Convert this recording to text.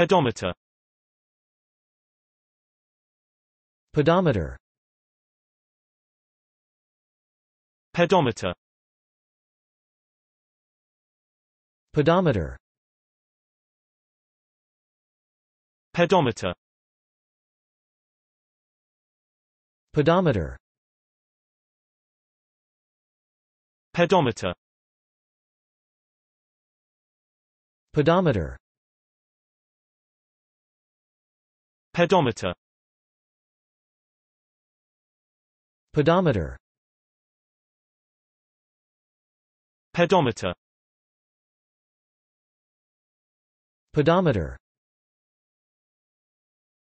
Pedometer Pedometer Pedometer Pedometer Pedometer Pedometer Pedometer Pedometer Pedometer Pedometer Pedometer Pedometer